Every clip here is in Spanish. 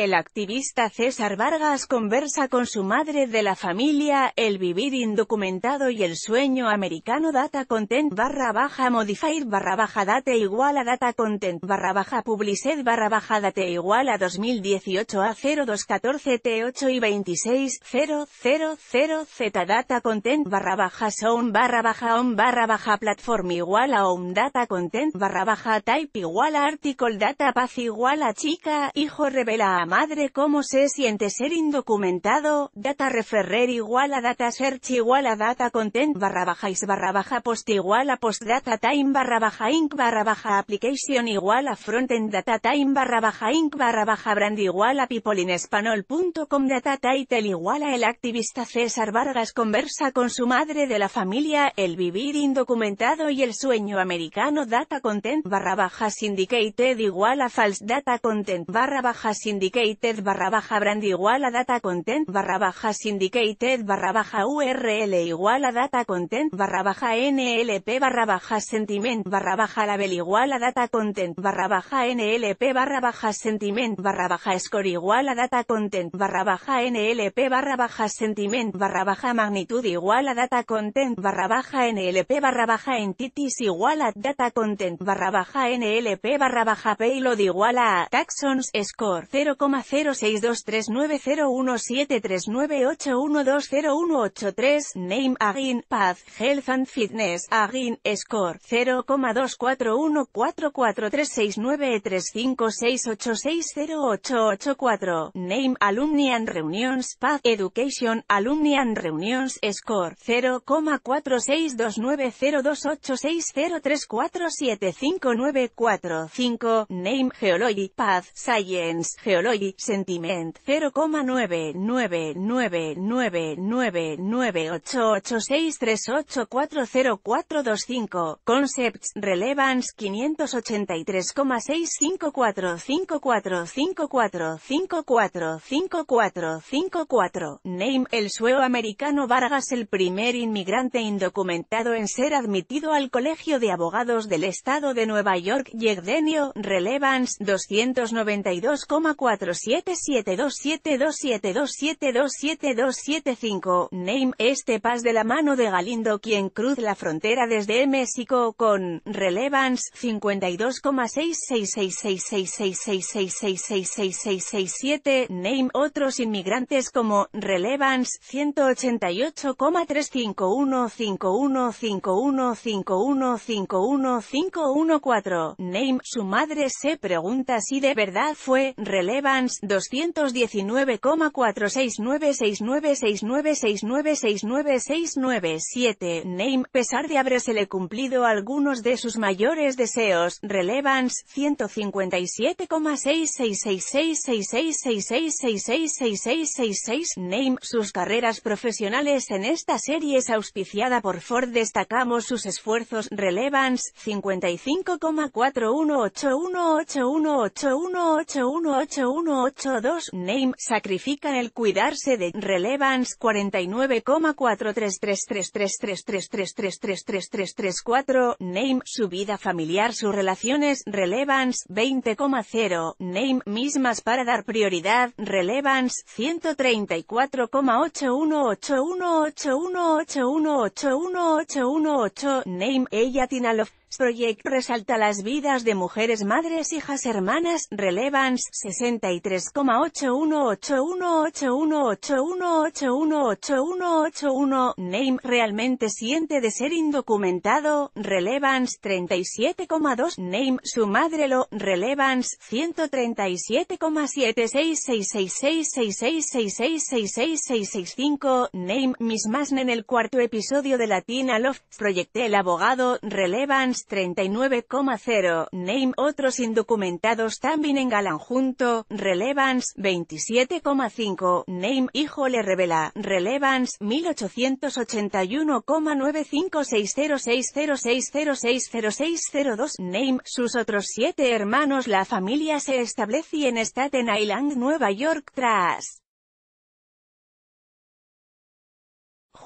El activista César Vargas conversa con su madre de la familia, el vivir indocumentado y el sueño americano data content barra baja modified barra baja date igual a data content barra baja publiced barra baja date igual a 2018 a 0214 T8 y 26 000 Z data content barra baja sound barra baja on barra baja platform igual a home data content barra baja type igual a article data paz igual a chica, hijo revela madre cómo se siente ser indocumentado, data referrer igual a data search igual a data content barra baja is barra baja post igual a post data time barra baja inc barra baja application igual a frontend data time barra baja inc barra baja brand igual a peopleinespanol.com data title igual a el activista César Vargas conversa con su madre de la familia, el vivir indocumentado y el sueño americano data content barra baja syndicated igual a false data content barra baja syndicate syndicated barra baja brand igual a data content barra baja syndicated barra baja url igual a data content barra baja nlp barra baja sentiment barra baja label igual a data content barra baja nlp barra baja sentiment barra baja score igual a data content barra baja nlp barra baja sentiment barra baja magnitud igual a data content barra baja nlp barra baja entities igual a data content barra baja nlp barra baja payload igual a taxons score 0, 0,6239017398120183 Name AGIN Path Health and Fitness AGIN Score 0,24144369356860884 Name Alumni and Reunions Path Education Alumni and Reunions Score 0,4629028603475945 Name Geology Path Science Geology Sentiment 0,9999998863840425 Concepts, Relevance 583.6545454545454 Name, el sueo americano Vargas el primer inmigrante indocumentado en ser admitido al Colegio de Abogados del Estado de Nueva York, Yegdenio, Relevance 292,4 477272727272725, name, este pas de la mano de Galindo quien cruz la frontera desde México con, relevance, 52,66666666666667. name, otros inmigrantes como, relevance, 188,35151515151514. name, su madre se pregunta si de verdad fue, relevance, 219.46969696969697 Name, pesar de habérsele cumplido algunos de sus mayores deseos, Relevance, 157,6666666666666 Name, sus carreras profesionales en esta serie es auspiciada por Ford destacamos sus esfuerzos, Relevance, 55,418181818181 182 Name sacrifican el cuidarse de Relevance 49,4333333333334 Name su vida familiar sus relaciones Relevance 20,0 Name mismas para dar prioridad Relevance 134,8181818181818 Name ella tiene love Project resalta las vidas de mujeres, madres, hijas, hermanas, relevance, 63,81818181818181, name, realmente siente de ser indocumentado, relevance, 37,2, name, su madre lo, relevance, 137,7666666666665, name, mismas en el cuarto episodio de Latina Love, Project el abogado, relevance, 39,0, Name Otros indocumentados también engalan junto, Relevance, 27,5, Name Hijo le revela, Relevance, 1881,9560606060602, Name, sus otros siete hermanos la familia se establece en Staten Island, Nueva York tras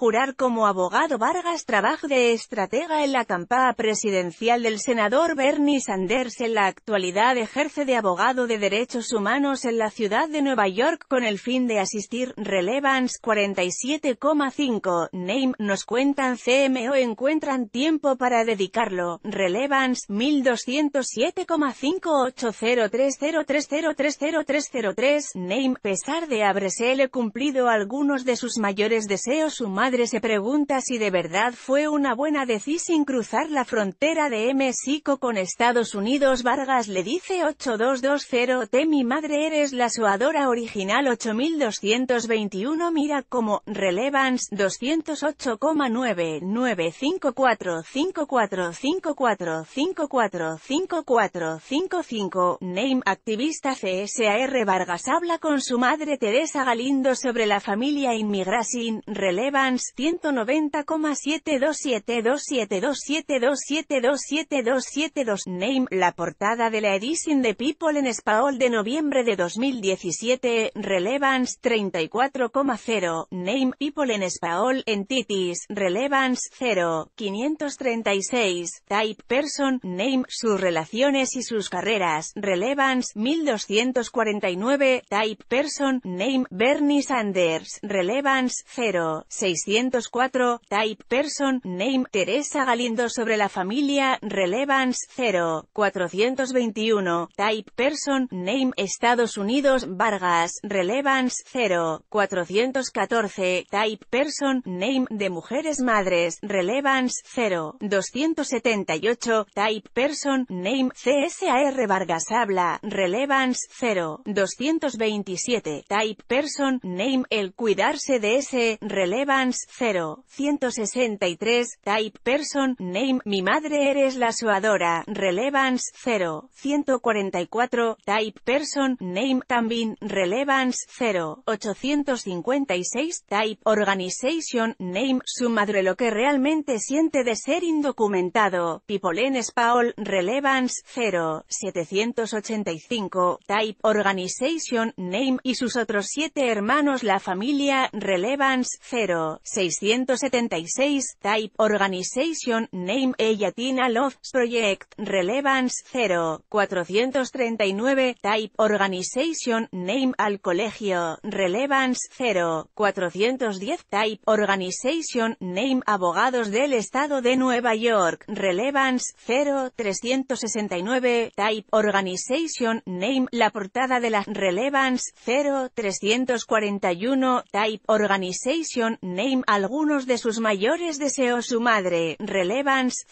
jurar como abogado Vargas trabaja de estratega en la campaña presidencial del senador Bernie Sanders. En la actualidad ejerce de abogado de derechos humanos en la ciudad de Nueva York con el fin de asistir Relevance 47,5. Name nos cuentan CMO encuentran tiempo para dedicarlo. Relevance 80303030303 Name pesar de haberse cumplido algunos de sus mayores deseos humanos se pregunta si de verdad fue una buena decisión cruzar la frontera de México con Estados Unidos. Vargas le dice 8220T mi madre eres la suadora original 8221 mira como, relevance 208,99545454545455 name activista CSAR Vargas habla con su madre Teresa Galindo sobre la familia inmigración Relevance 190,72727272727272 Name La portada de la edición de People en Spaol de noviembre de 2017 Relevance 34,0 Name People en Spaol Entities Relevance 0 536 Type Person Name Sus relaciones y sus carreras Relevance 1249 Type Person Name Bernie Sanders Relevance 0 404. Type Person, Name, Teresa Galindo sobre la familia, Relevance 0, 421, Type Person, Name, Estados Unidos, Vargas, Relevance 0, 414, Type Person, Name, de Mujeres Madres, Relevance 0, 278, Type Person, Name, CSAR Vargas habla, Relevance 0, 227, Type Person, Name, el cuidarse de ese, Relevance 0, 163, Type Person, Name, Mi madre eres la suadora, Relevance, 0, 144, Type Person, Name, También, Relevance, 0, 856, Type Organization, Name, Su madre lo que realmente siente de ser indocumentado, People Paul, Relevance, 0, 785, Type Organization, Name, y sus otros siete hermanos la familia, Relevance, 0, 676, Type, Organization, Name, Ayatina Latina Love, Project, Relevance, 0, 439, Type, Organization, Name, Al Colegio, Relevance, 0, 410, Type, Organization, Name, Abogados del Estado de Nueva York, Relevance, 0, 369, Type, Organization, Name, La portada de la Relevance, 0, 341, Type, Organization, Name, algunos de sus mayores deseos su madre, Relevance,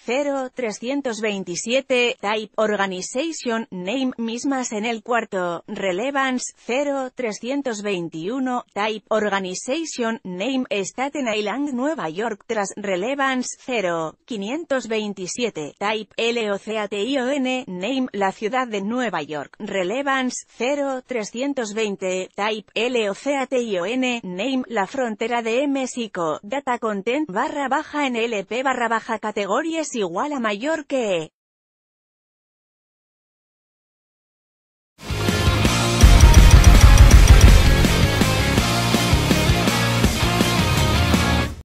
327, Type, Organization, Name, mismas en el cuarto, Relevance, 321, Type, Organization, Name, Staten Island, Nueva York, tras Relevance, 527, Type, LOCATION, Name, la ciudad de Nueva York, Relevance, 320, Type, LOCATION, Name, la frontera de M data content barra baja en lp barra baja categorías igual a mayor que